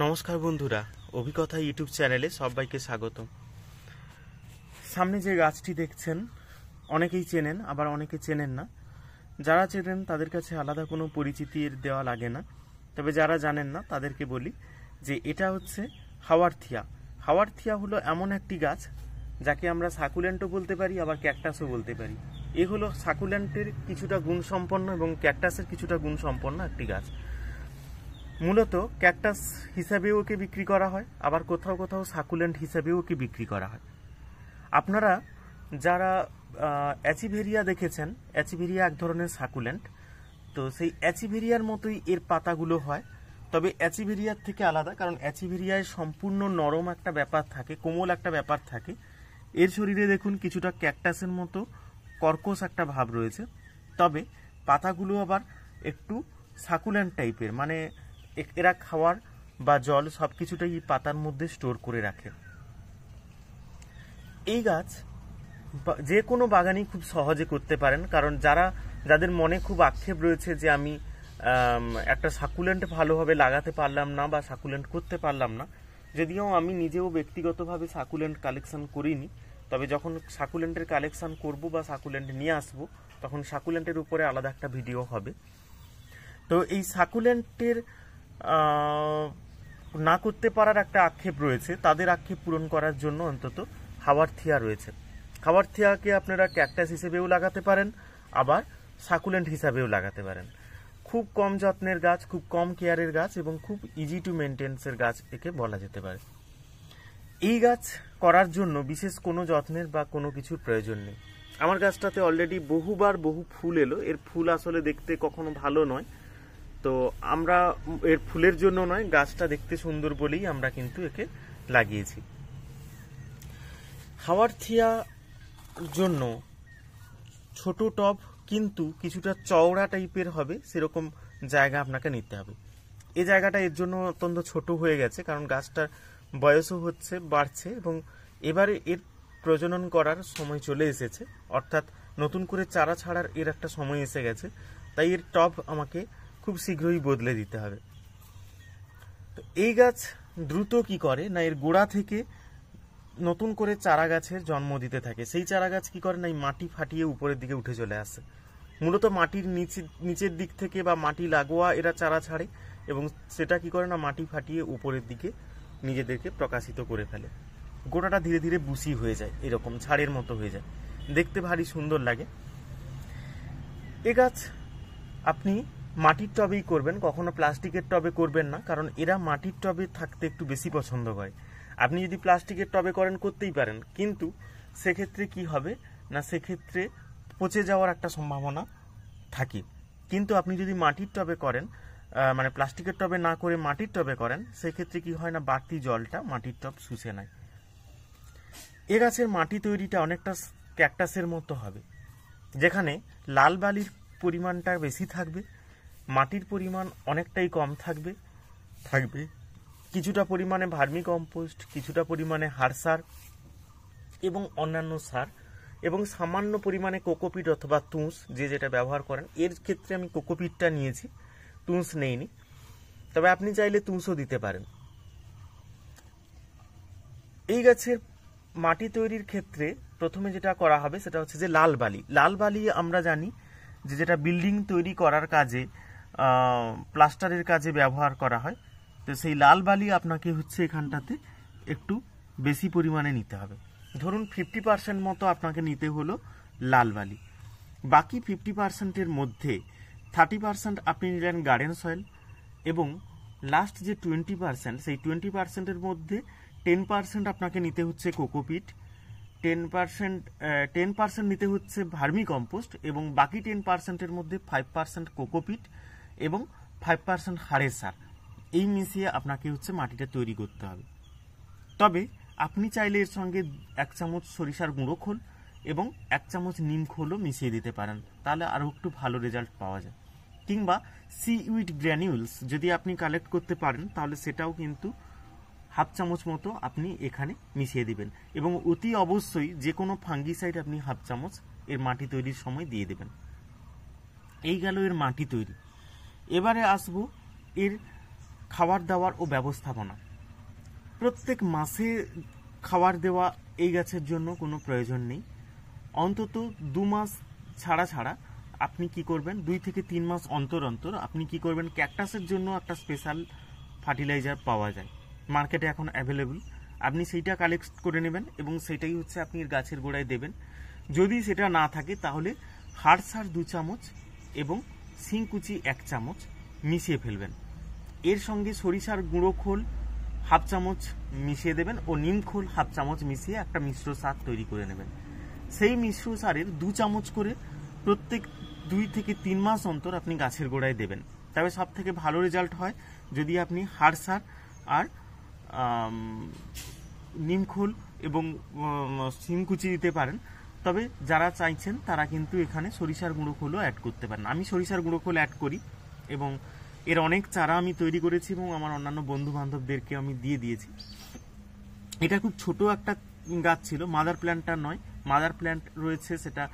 নমস্কার বন্ধুরা অভিকথা ইউটিউব চ্যানেলে সবাইকে স্বাগত সামনে যে গাছটি দেখছেন অনেকেই চেনেন আবার অনেকে চেনেন না যারা চেনেন তাদের কাছে আলাদা কোনো পরিচিতির দেওয়া লাগে না তবে যারা জানেন না তাদেরকে বলি যে এটা হচ্ছে হাওয়ারথিয়া হাওয়ারথিয়া হলো এমন একটি গাছ যাকে আমরা সাকুল্যান্টও বলতে পারি আবার ক্যাকটাসও বলতে পারি এ হলো সাকুল্যান্টের কিছুটা গুণসম্পন্ন এবং ক্যাকটাসের কিছুটা গুণসম্পন্ন একটি গাছ মূলত ক্যাকটাস হিসাবেও ওকে বিক্রি করা হয় আবার কোথাও কোথাও সাকুলেন্ট হিসাবেও ওকে বিক্রি করা হয় আপনারা যারা অ্যাচিভেরিয়া দেখেছেন অ্যাচিভেরিয়া এক ধরনের সাকুলেন্ট তো সেই অ্যাচিভেরিয়ার মতোই এর পাতাগুলো হয় তবে অ্যাচিভেরিয়ার থেকে আলাদা কারণ অ্যাচিভেরিয়ায় সম্পূর্ণ নরম একটা ব্যাপার থাকে কোমল একটা ব্যাপার থাকে এর শরীরে দেখুন কিছুটা ক্যাকটাসের মতো কর্কশ একটা ভাব রয়েছে তবে পাতাগুলো আবার একটু সাকুলেন্ট টাইপের মানে এরা খাওয়ার বা জল সব কিছুটাই পাতার মধ্যে স্টোর করে রাখে এই গাছ যে কোনো বাগানই খুব সহজে করতে পারেন কারণ যারা যাদের মনে খুব আক্ষেপ রয়েছে যে আমি একটা সাকুলেন্ট ভালোভাবে লাগাতে পারলাম না বা সাকুলেন্ট করতে পারলাম না যদিও আমি নিজেও ব্যক্তিগতভাবে সাকুলেন্ট কালেকশন করিনি তবে যখন সাকুলেন্টের কালেকশন করব বা সাকুলেন্ট নিয়ে আসব তখন সাকুলেন্টের উপরে আলাদা একটা ভিডিও হবে তো এই সাকুলেন্টের না করতে পারার একটা আক্ষেপ রয়েছে তাদের আক্ষেপ পূরণ করার জন্য অন্তত হাওয়ারথিয়া থিয়া রয়েছে হাওয়ারথিয়াকে থিয়াকে আপনারা ক্যাকটাস হিসেবেও লাগাতে পারেন আবার সাকুলেন্ট হিসাবেও লাগাতে পারেন খুব কম যত্নের গাছ খুব কম কেয়ারের গাছ এবং খুব ইজি টু মেনটেন্সের গাছ একে বলা যেতে পারে এই গাছ করার জন্য বিশেষ কোনো যত্নের বা কোনো কিছুর প্রয়োজন নেই আমার গাছটাতে অলরেডি বহুবার বহু ফুল এলো এর ফুল আসলে দেখতে কখনো ভালো নয় তো আমরা এর ফুলের জন্য নয় গাছটা দেখতে সুন্দর বলেই আমরা কিন্তু একে লাগিয়েছি হাওয়ারথিয়া জন্য ছোট টব কিন্তু কিছুটা চওড়া টাইপের হবে সেরকম জায়গা আপনাকে নিতে হবে এ জায়গাটা এর জন্য অত্যন্ত ছোট হয়ে গেছে কারণ গাছটার বয়সও হচ্ছে বাড়ছে এবং এবারে এর প্রজনন করার সময় চলে এসেছে অর্থাৎ নতুন করে চারা ছাড়ার এর একটা সময় এসে গেছে তাই এর টব আমাকে খুব শীঘ্রই বদলে দিতে হবে তো এই গাছ দ্রুত কি করে না এর গোড়া থেকে নতুন করে চারা গাছের জন্ম দিতে থাকে সেই চারা গাছ কী করে না এই মাটি ফাটিয়ে উপরের দিকে উঠে চলে আসে মূলত মাটির নিচে নিচের দিক থেকে বা মাটি লাগোয়া এরা চারা ছাড়ে এবং সেটা কি করে না মাটি ফাটিয়ে উপরের দিকে নিজেদেরকে প্রকাশিত করে ফেলে গোটাটা ধীরে ধীরে বুসি হয়ে যায় এরকম ছাড়ের মতো হয়ে যায় দেখতে ভারী সুন্দর লাগে এ গাছ আপনি মাটির টবেই করবেন কখনো প্লাস্টিকের টবে করবেন না কারণ এরা মাটির টবে থাকতে একটু বেশি পছন্দ করে আপনি যদি প্লাস্টিকের টবে করেন করতেই পারেন কিন্তু সেক্ষেত্রে কি হবে না সেক্ষেত্রে পচে যাওয়ার একটা সম্ভাবনা থাকে কিন্তু আপনি যদি মাটির টবে করেন মানে প্লাস্টিকের টবে না করে মাটির টবে করেন সেক্ষেত্রে কি হয় না বাড়তি জলটা মাটির টব শুষে নেয় এ গাছের মাটি তৈরিটা অনেকটা ক্যাকটাসের মতো হবে যেখানে লাল বালির পরিমাণটা বেশি থাকবে মাটির পরিমাণ অনেকটাই কম থাকবে থাকবে কিছুটা পরিমাণে ভার্মি কম্পোস্ট কিছুটা পরিমাণে হার সার এবং অন্যান্য সার এবং সামান্য পরিমাণে কোকোপিট অথবা তুঁস যে যেটা ব্যবহার করেন এর ক্ষেত্রে আমি কোকোপিটটা নিয়েছি তুঁস নেইনি তবে আপনি চাইলে তুঁসও দিতে পারেন এই গাছের মাটি তৈরির ক্ষেত্রে প্রথমে যেটা করা হবে সেটা হচ্ছে যে লাল বালি লাল বালি আমরা জানি যে যেটা বিল্ডিং তৈরি করার কাজে প্লাস্টারের কাজে ব্যবহার করা হয় তো সেই লাল বালি আপনাকে হচ্ছে এখানটাতে একটু বেশি পরিমাণে নিতে হবে ধরুন ফিফটি পার্সেন্ট মতো আপনাকে নিতে হলো লাল বালি বাকি ফিফটি পার্সেন্টের মধ্যে থার্টি পার্সেন্ট আপনি নিলেন গার্ডেন সয়েল এবং লাস্ট যে টোয়েন্টি পার্সেন্ট সেই টোয়েন্টি পার্সেন্টের মধ্যে টেন পার্সেন্ট আপনাকে নিতে হচ্ছে cocopeat ten percent ten percent নিতে হচ্ছে ভার্মি কম্পোস্ট এবং বাকি টেন পার্সেন্টের মধ্যে ফাইভ পার্সেন্ট কোকোপিট এবং ফাইভ পার্সেন্ট হারে সার এই মিশিয়ে আপনাকে হচ্ছে মাটিটা তৈরি করতে হবে তবে আপনি চাইলে এর সঙ্গে এক চামচ সরিষার গুঁড়ো খোল এবং এক চামচ নিম খোলও মিশিয়ে দিতে পারেন তাহলে আরও একটু ভালো রেজাল্ট পাওয়া যায় কিংবা সি উইড গ্র্যানিউলস যদি আপনি কালেক্ট করতে পারেন তাহলে সেটাও কিন্তু হাফ চামচ মতো আপনি এখানে মিশিয়ে দিবেন এবং অতি অবশ্যই যে কোনো ফাঙ্গিসাইড আপনি হাফ চামচ এর মাটি তৈরির সময় দিয়ে দেবেন এই গেল এর মাটি তৈরি এবারে আসব এর খাবার দাবার ও ব্যবস্থাপনা প্রত্যেক মাসে খাবার দেওয়া এই গাছের জন্য কোনো প্রয়োজন নেই অন্তত দু মাস ছাড়া ছাড়া আপনি কি করবেন দুই থেকে তিন মাস অন্তর অন্তর আপনি কি করবেন ক্যাকটাসের জন্য একটা স্পেশাল ফার্টিলাইজার পাওয়া যায় মার্কেটে এখন অ্যাভেলেবল আপনি সেইটা কালেক্ট করে নেবেন এবং সেটাই হচ্ছে আপনি গাছের গোড়ায় দেবেন যদি সেটা না থাকে তাহলে হাড় সার দু চামচ এবং কুচি এক চামচ মিশিয়ে ফেলবেন এর সঙ্গে সরিষার গুঁড়ো খোল হাফ চামচ মিশিয়ে দেবেন ও নিম খোল হাফ চামচ মিশিয়ে একটা মিশ্র স্বাদ তৈরি করে নেবেন সেই মিশ্র সারের দু চামচ করে প্রত্যেক দুই থেকে তিন মাস অন্তর আপনি গাছের গোড়ায় দেবেন তবে সব থেকে ভালো রেজাল্ট হয় যদি আপনি হাড় সার আর নিমখোল এবং শিমকুচি দিতে পারেন তবে যারা চাইছেন তারা কিন্তু এখানে সরিষার গুঁড়ো খোলও অ্যাড করতে পারেন আমি সরিষার গুঁড়ো খোল অ্যাড করি এবং এর অনেক চারা আমি তৈরি করেছি এবং আমার অন্যান্য বন্ধু বান্ধবদেরকে আমি দিয়ে দিয়েছি এটা খুব ছোট একটা গাছ ছিল মাদার প্ল্যান্টটা নয় মাদার প্ল্যান্ট রয়েছে সেটা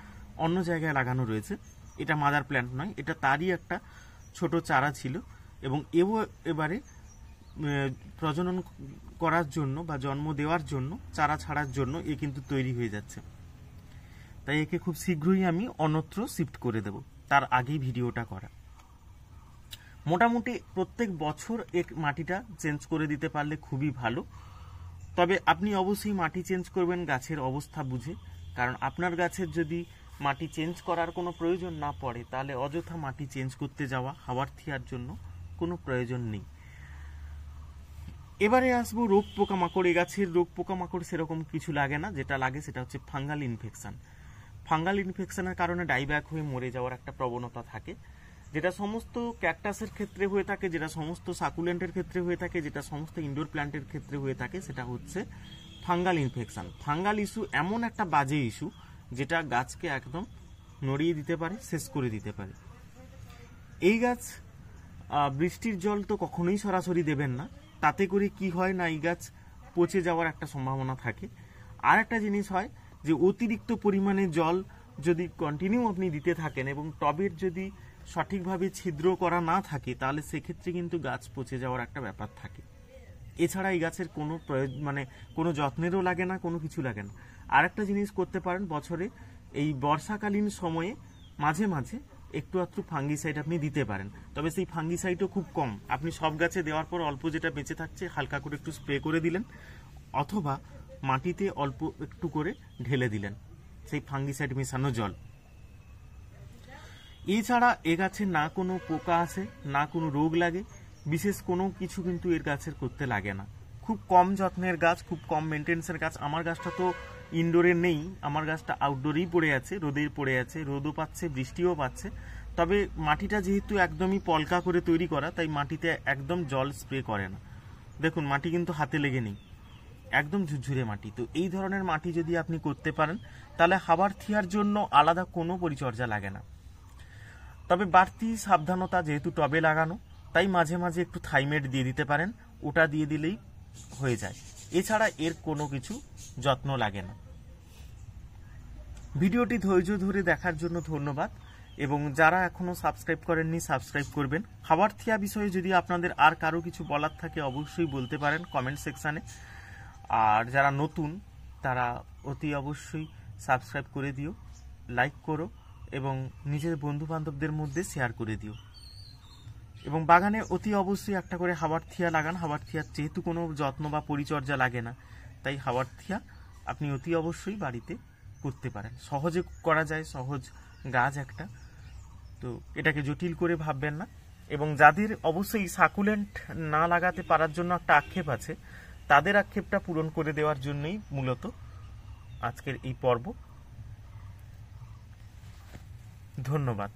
অন্য জায়গায় লাগানো রয়েছে এটা মাদার প্ল্যান্ট নয় এটা তারই একটা ছোট চারা ছিল এবং এও এবারে প্রজনন করার জন্য বা জন্ম দেওয়ার জন্য চারা ছাড়ার জন্য এ কিন্তু তৈরি হয়ে যাচ্ছে তাই একে খুব শীঘ্রই আমি অন্যত্র শিফট করে দেব তার আগেই ভিডিওটা করা মোটামুটি প্রত্যেক বছর এক মাটিটা চেঞ্জ করে দিতে পারলে খুবই ভালো তবে আপনি অবশ্যই মাটি চেঞ্জ করবেন গাছের অবস্থা বুঝে কারণ আপনার গাছের যদি মাটি চেঞ্জ করার কোনো প্রয়োজন না পড়ে তাহলে অযথা মাটি চেঞ্জ করতে যাওয়া হাওয়ার থিয়ার জন্য কোনো প্রয়োজন নেই এবারে আসবো রোগ পোকামাকড় এ গাছের রোগ পোকামাকড় সেরকম কিছু লাগে না যেটা লাগে সেটা হচ্ছে ফাঙ্গাল ইনফেকশান ফাঙ্গাল ইনফেকশনের কারণে ডাইব্যাক হয়ে মরে যাওয়ার একটা প্রবণতা থাকে যেটা সমস্ত ক্যাকটাসের ক্ষেত্রে হয়ে থাকে যেটা সমস্ত সাকুলেন্টের ক্ষেত্রে হয়ে থাকে যেটা সমস্ত ইনডোর প্ল্যান্টের ক্ষেত্রে হয়ে থাকে সেটা হচ্ছে ফাঙ্গাল ইনফেকশান ফাঙ্গাল ইস্যু এমন একটা বাজে ইস্যু যেটা গাছকে একদম নড়িয়ে দিতে পারে শেষ করে দিতে পারে এই গাছ বৃষ্টির জল তো কখনোই সরাসরি দেবেন না তাতে করে কি হয় না এই গাছ পচে যাওয়ার একটা সম্ভাবনা থাকে আর একটা জিনিস হয় যে অতিরিক্ত পরিমাণে জল যদি কন্টিনিউ আপনি দিতে থাকেন এবং টবের যদি সঠিকভাবে ছিদ্র করা না থাকে তাহলে সেক্ষেত্রে কিন্তু গাছ পচে যাওয়ার একটা ব্যাপার থাকে এছাড়া এই গাছের কোনো প্রয়োজ মানে কোনো যত্নেরও লাগে না কোনো কিছু লাগে না আর একটা জিনিস করতে পারেন বছরে এই বর্ষাকালীন সময়ে মাঝে মাঝে একটু আধটু ফাঙ্গিসাইড আপনি দিতে পারেন তবে সেই ফাঙ্গিসাইডও খুব কম আপনি সব গাছে দেওয়ার পর অল্প যেটা বেঁচে থাকছে হালকা করে একটু স্প্রে করে দিলেন অথবা মাটিতে অল্প একটু করে ঢেলে দিলেন সেই ফাঙ্গিসাইড মেশানো জল এছাড়া এ গাছে না কোনো পোকা আসে না কোনো রোগ লাগে বিশেষ কোনো কিছু কিন্তু এর গাছের করতে লাগে না খুব কম যত্নের গাছ খুব কম মেনটেন্সের গাছ আমার গাছটা তো ইনডোরে নেই আমার গাছটা আউটডোরেই পড়ে আছে রোদের পড়ে আছে রোদও পাচ্ছে বৃষ্টিও পাচ্ছে তবে মাটিটা যেহেতু একদমই পলকা করে তৈরি করা তাই মাটিতে একদম জল স্প্রে করে না দেখুন মাটি কিন্তু হাতে লেগে নেই একদম ঝুরঝুরে মাটি তো এই ধরনের মাটি যদি আপনি করতে পারেন তাহলে হাবার থিয়ার জন্য আলাদা কোনো পরিচর্যা লাগে না তবে বাড়তি সাবধানতা যেহেতু টবে লাগানো তাই মাঝে মাঝে একটু থাইমেট দিয়ে দিতে পারেন ওটা দিয়ে দিলেই হয়ে যায় এছাড়া এর কোনো কিছু যত্ন লাগে না ভিডিওটি ধৈর্য ধরে দেখার জন্য ধন্যবাদ এবং যারা এখনও সাবস্ক্রাইব করেননি সাবস্ক্রাইব করবেন খাবার থিয়া বিষয়ে যদি আপনাদের আর কারো কিছু বলার থাকে অবশ্যই বলতে পারেন কমেন্ট সেকশানে আর যারা নতুন তারা অতি অবশ্যই সাবস্ক্রাইব করে দিও লাইক করো এবং নিজের বন্ধু বান্ধবদের মধ্যে শেয়ার করে দিও এবং বাগানে অতি অবশ্যই একটা করে হাওয়ার থিয়া লাগান হাওয়ার থিয়ার যেহেতু কোনো যত্ন বা পরিচর্যা লাগে না তাই হাওয়ার থিয়া আপনি অতি অবশ্যই বাড়িতে করতে পারেন সহজে করা যায় সহজ গাছ একটা তো এটাকে জটিল করে ভাববেন না এবং যাদের অবশ্যই সাকুলেন্ট না লাগাতে পারার জন্য একটা আক্ষেপ আছে তাদের আক্ষেপটা পূরণ করে দেওয়ার জন্যই মূলত আজকের এই পর্ব ধন্যবাদ